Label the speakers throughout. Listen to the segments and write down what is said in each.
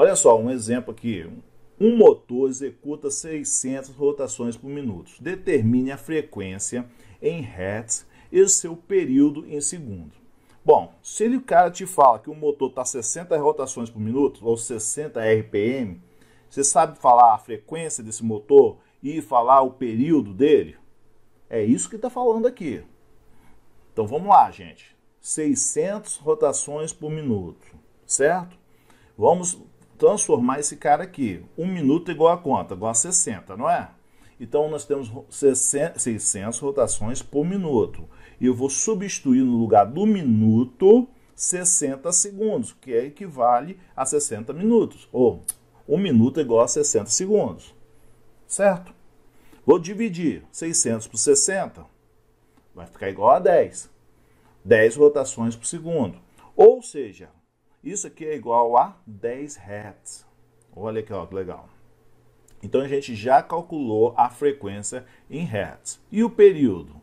Speaker 1: Olha só, um exemplo aqui. Um motor executa 600 rotações por minuto. Determine a frequência em hertz e seu período em segundo. Bom, se ele, o cara te fala que o motor está 60 rotações por minuto, ou 60 RPM, você sabe falar a frequência desse motor e falar o período dele? É isso que está falando aqui. Então vamos lá, gente. 600 rotações por minuto, certo? Vamos transformar esse cara aqui. Um minuto igual a conta, igual a 60, não é? Então nós temos 600 rotações por minuto. E eu vou substituir no lugar do minuto 60 segundos, que é equivale a 60 minutos. Ou um minuto igual a 60 segundos. Certo? Vou dividir 600 por 60, vai ficar igual a 10. 10 rotações por segundo. Ou seja, isso aqui é igual a 10 Hz. Olha aqui, ó, que legal. Então a gente já calculou a frequência em Hz. E o período?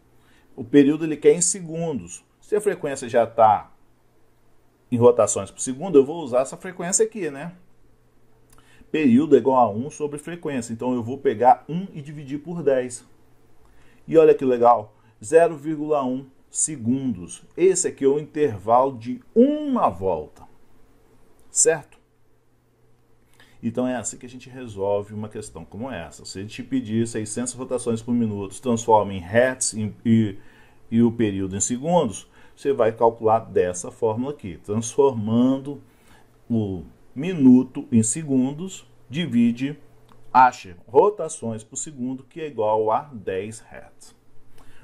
Speaker 1: O período ele quer em segundos. Se a frequência já está em rotações por segundo, eu vou usar essa frequência aqui, né? Período é igual a 1 sobre frequência. Então eu vou pegar 1 e dividir por 10. E olha que legal, 0,1 segundos. Esse aqui é o intervalo de uma volta certo? Então é assim que a gente resolve uma questão como essa. Se ele te pedir 600 rotações por minuto, transforma em hertz em, e, e o período em segundos, você vai calcular dessa fórmula aqui, transformando o minuto em segundos, divide, acha rotações por segundo, que é igual a 10 hertz.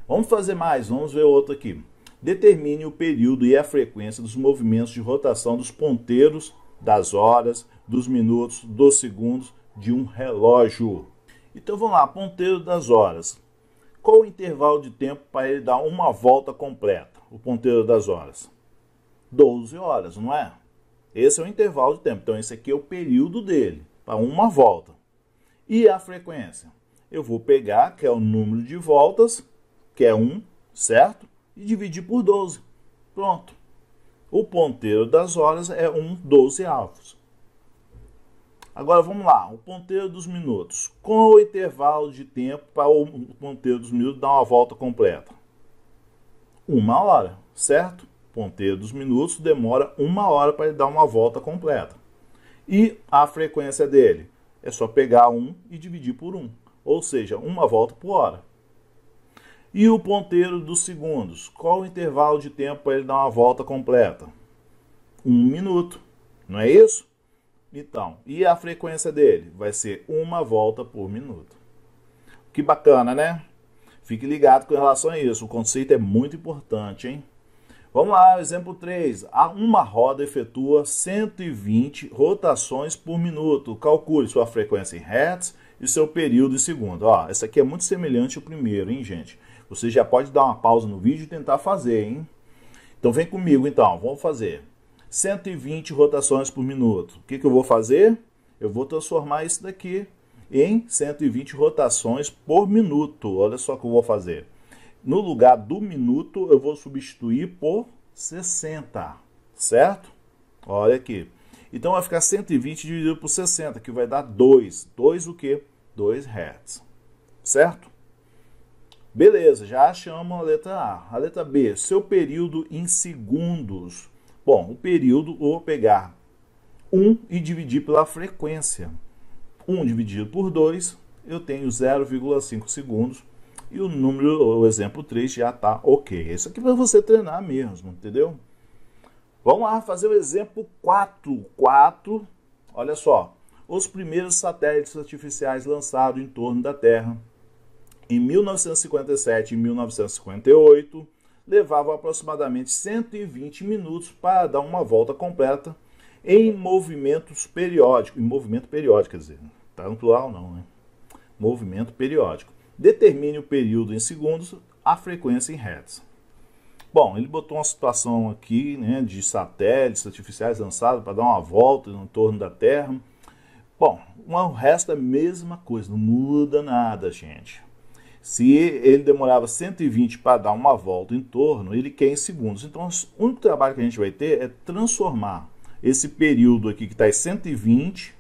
Speaker 1: Vamos fazer mais, vamos ver outro aqui determine o período e a frequência dos movimentos de rotação dos ponteiros, das horas, dos minutos, dos segundos de um relógio. Então vamos lá, ponteiro das horas. Qual o intervalo de tempo para ele dar uma volta completa? O ponteiro das horas. 12 horas, não é? Esse é o intervalo de tempo. Então esse aqui é o período dele, para uma volta. E a frequência? Eu vou pegar, que é o número de voltas, que é 1, certo? e dividir por 12. Pronto. O ponteiro das horas é 1 avos Agora vamos lá, o ponteiro dos minutos. Qual o intervalo de tempo para o ponteiro dos minutos dar uma volta completa? Uma hora, certo? O ponteiro dos minutos demora uma hora para ele dar uma volta completa. E a frequência dele? É só pegar um e dividir por um. ou seja, uma volta por hora. E o ponteiro dos segundos. Qual o intervalo de tempo para ele dar uma volta completa? Um minuto, não é isso? Então, e a frequência dele? Vai ser uma volta por minuto. Que bacana, né? Fique ligado com relação a isso. O conceito é muito importante, hein? Vamos lá, exemplo 3. Uma roda efetua 120 rotações por minuto. Calcule sua frequência em hertz e seu período em segundo. Ó, essa aqui é muito semelhante ao primeiro, hein, gente? Você já pode dar uma pausa no vídeo e tentar fazer, hein? Então vem comigo então, vamos fazer 120 rotações por minuto. O que, que eu vou fazer? Eu vou transformar isso daqui em 120 rotações por minuto. Olha só o que eu vou fazer. No lugar do minuto, eu vou substituir por 60, certo? Olha aqui. Então vai ficar 120 dividido por 60, que vai dar 2. 2 o quê? 2 Hz, certo? Beleza, já achamos a letra A. A letra B, seu período em segundos. Bom, o período vou pegar 1 e dividir pela frequência. 1 dividido por 2, eu tenho 0,5 segundos. E o número, o exemplo 3 já está ok. Isso aqui é para você treinar mesmo, entendeu? Vamos lá fazer o exemplo 4. 4, olha só. Os primeiros satélites artificiais lançados em torno da Terra em 1957 e 1958 levava aproximadamente 120 minutos para dar uma volta completa em movimentos periódicos, em movimento periódico, quer dizer, tá no plural não, né? Movimento periódico. Determine o período em segundos, a frequência em hertz. Bom, ele botou uma situação aqui, né, de satélites artificiais lançados para dar uma volta em torno da Terra. Bom, o resto é a mesma coisa, não muda nada, gente. Se ele demorava 120 para dar uma volta em torno, ele quer em segundos. Então, o único trabalho que a gente vai ter é transformar esse período aqui que está em 120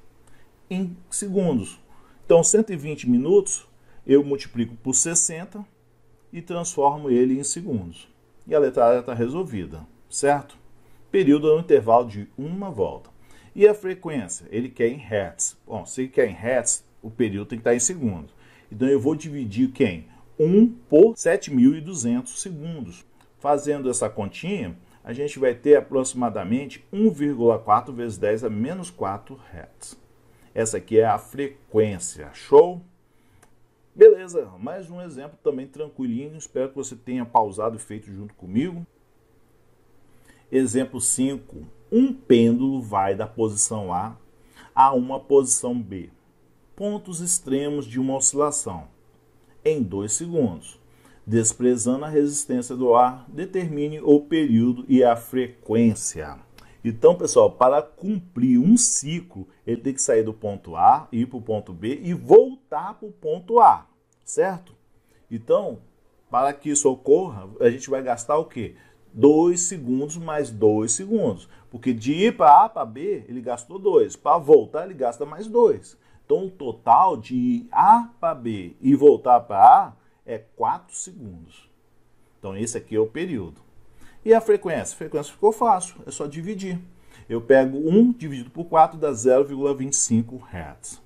Speaker 1: em segundos. Então, 120 minutos eu multiplico por 60 e transformo ele em segundos. E a letra está resolvida, certo? Período é um intervalo de uma volta. E a frequência? Ele quer em hertz. Bom, se ele quer em hertz, o período tem que estar tá em segundos. Então eu vou dividir quem? 1 por 7.200 segundos. Fazendo essa continha, a gente vai ter aproximadamente 1,4 vezes 10 a menos 4 Hz. Essa aqui é a frequência, show? Beleza, mais um exemplo também tranquilinho, espero que você tenha pausado e feito junto comigo. Exemplo 5. Um pêndulo vai da posição A a uma posição B pontos extremos de uma oscilação em 2 segundos. Desprezando a resistência do ar, determine o período e a frequência. Então, pessoal, para cumprir um ciclo, ele tem que sair do ponto A, ir para o ponto B e voltar para o ponto A, certo? Então, para que isso ocorra, a gente vai gastar o quê? 2 segundos mais 2 segundos. Porque de ir para A para B, ele gastou 2. Para voltar, ele gasta mais 2. Então, o total de A para B e voltar para A é 4 segundos. Então, esse aqui é o período. E a frequência? A frequência ficou fácil, é só dividir. Eu pego 1 dividido por 4 dá 0,25 Hz.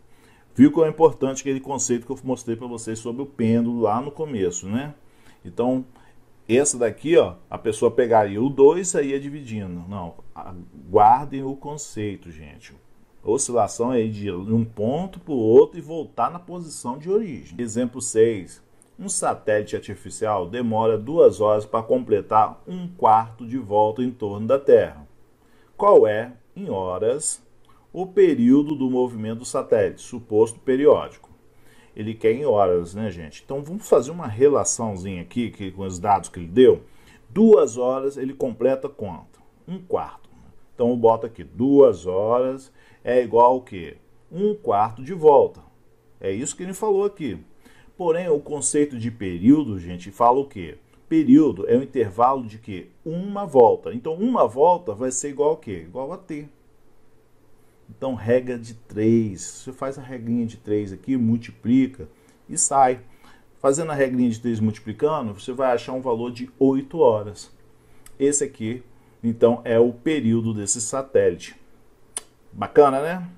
Speaker 1: Viu que é importante aquele conceito que eu mostrei para vocês sobre o pêndulo lá no começo, né? Então, essa daqui, ó, a pessoa pegaria o 2 e saía dividindo. Não, guardem o conceito, gente oscilação aí de um ponto para o outro e voltar na posição de origem. Exemplo 6. Um satélite artificial demora duas horas para completar um quarto de volta em torno da Terra. Qual é, em horas, o período do movimento do satélite, suposto periódico? Ele quer em horas, né, gente? Então vamos fazer uma relaçãozinha aqui que, com os dados que ele deu. Duas horas ele completa quanto? Um quarto. Então bota aqui duas horas é igual ao que? Um quarto de volta. É isso que ele falou aqui. Porém, o conceito de período, gente, fala o quê? Período é o intervalo de que? Uma volta. Então, uma volta vai ser igual ao quê? Igual a T. Então, regra de 3. Você faz a regrinha de 3 aqui, multiplica e sai. Fazendo a regrinha de 3 multiplicando, você vai achar um valor de 8 horas. Esse aqui, então, é o período desse satélite. Bacana, né?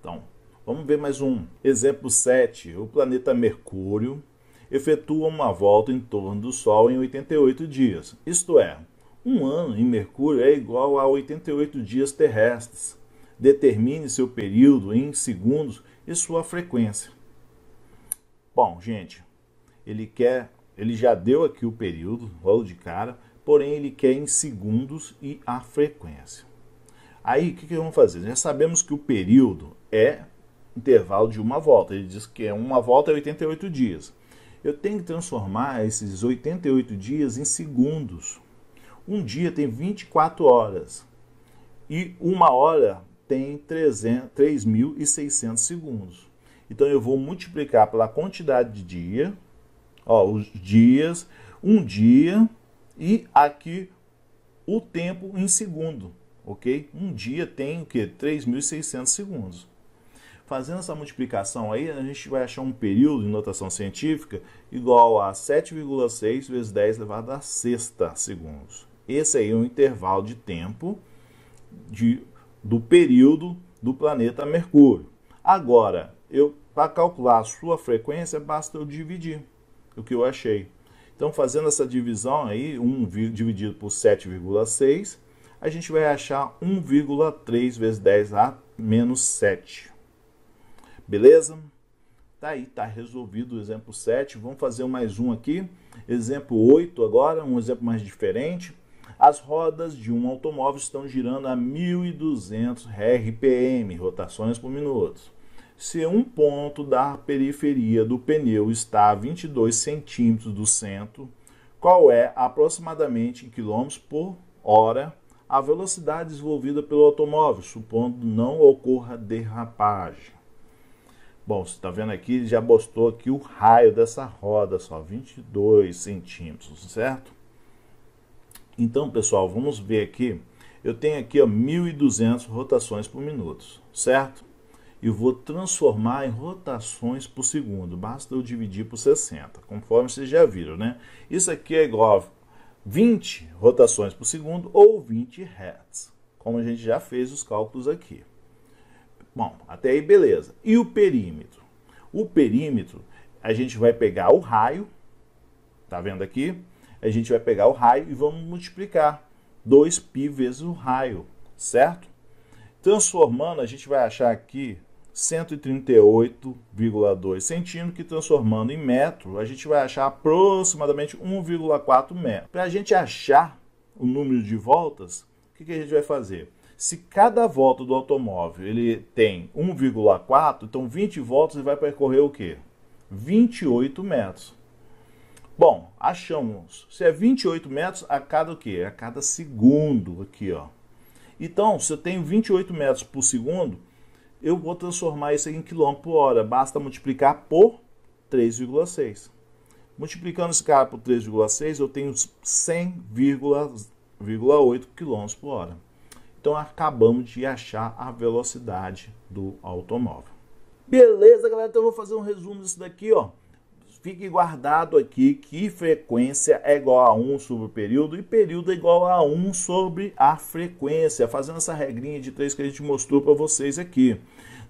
Speaker 1: Então, vamos ver mais um. Exemplo 7. O planeta Mercúrio efetua uma volta em torno do Sol em 88 dias. Isto é, um ano em Mercúrio é igual a 88 dias terrestres. Determine seu período em segundos e sua frequência. Bom, gente, ele quer, ele já deu aqui o período logo de cara, porém ele quer em segundos e a frequência. Aí, o que, que vamos fazer? Já sabemos que o período é intervalo de uma volta. Ele diz que é uma volta é 88 dias. Eu tenho que transformar esses 88 dias em segundos. Um dia tem 24 horas e uma hora tem 3.600 segundos. Então eu vou multiplicar pela quantidade de dia, ó, os dias, um dia e aqui o tempo em segundo ok? Um dia tem o quê? 3.600 segundos. Fazendo essa multiplicação aí, a gente vai achar um período de notação científica igual a 7,6 vezes 10 elevado a sexta segundos. Esse aí é o intervalo de tempo de, do período do planeta Mercúrio. Agora, eu para calcular a sua frequência, basta eu dividir o que eu achei. Então, fazendo essa divisão aí, 1 dividido por 7,6 a gente vai achar 1,3 vezes 10 a menos 7. Beleza? Tá aí, tá resolvido o exemplo 7. Vamos fazer mais um aqui. Exemplo 8 agora, um exemplo mais diferente. As rodas de um automóvel estão girando a 1.200 RPM, rotações por minuto. Se um ponto da periferia do pneu está a 22 centímetros do centro, qual é aproximadamente em quilômetros por hora a velocidade desenvolvida pelo automóvel, supondo não ocorra derrapagem. Bom, você está vendo aqui, ele já mostrou aqui o raio dessa roda, só 22 centímetros, certo? Então, pessoal, vamos ver aqui. Eu tenho aqui ó, 1.200 rotações por minuto, certo? E vou transformar em rotações por segundo. Basta eu dividir por 60, conforme vocês já viram, né? Isso aqui é igual 20 rotações por segundo ou 20 Hz, como a gente já fez os cálculos aqui. Bom, até aí beleza. E o perímetro? O perímetro, a gente vai pegar o raio, tá vendo aqui? A gente vai pegar o raio e vamos multiplicar 2π vezes o raio, certo? Transformando, a gente vai achar aqui 138,2 centímetros, que transformando em metro, a gente vai achar aproximadamente 1,4 metro. Para a gente achar o número de voltas, o que, que a gente vai fazer? Se cada volta do automóvel ele tem 1,4, então 20 voltas ele vai percorrer o quê? 28 metros. Bom, achamos. Se é 28 metros, a cada o quê? A cada segundo aqui, ó. Então, se eu tenho 28 metros por segundo, eu vou transformar isso em quilômetro por hora. Basta multiplicar por 3,6. Multiplicando esse cara por 3,6, eu tenho 100,8 km por hora. Então acabamos de achar a velocidade do automóvel. Beleza, galera? Então eu vou fazer um resumo disso daqui, ó fique guardado aqui que frequência é igual a 1 sobre o período e período é igual a 1 sobre a frequência, fazendo essa regrinha de 3 que a gente mostrou para vocês aqui.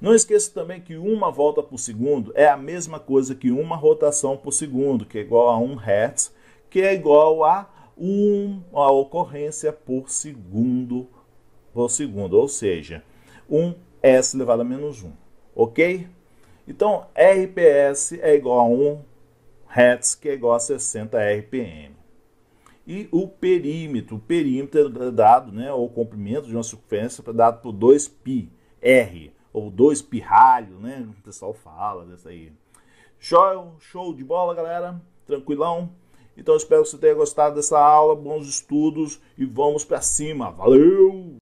Speaker 1: Não esqueça também que uma volta por segundo é a mesma coisa que uma rotação por segundo, que é igual a 1 Hz, que é igual a 1 a ocorrência por segundo, por segundo, ou seja, 1 S elevado a menos 1, ok? Então, RPS é igual a 1 Hz, que é igual a 60 RPM. E o perímetro, o perímetro é dado, né, ou o comprimento de uma circunferência é dado por 2πr, ou 2π ralho, né, o pessoal fala dessa aí. Show, show de bola, galera, tranquilão? Então espero que você tenha gostado dessa aula, bons estudos e vamos para cima, valeu!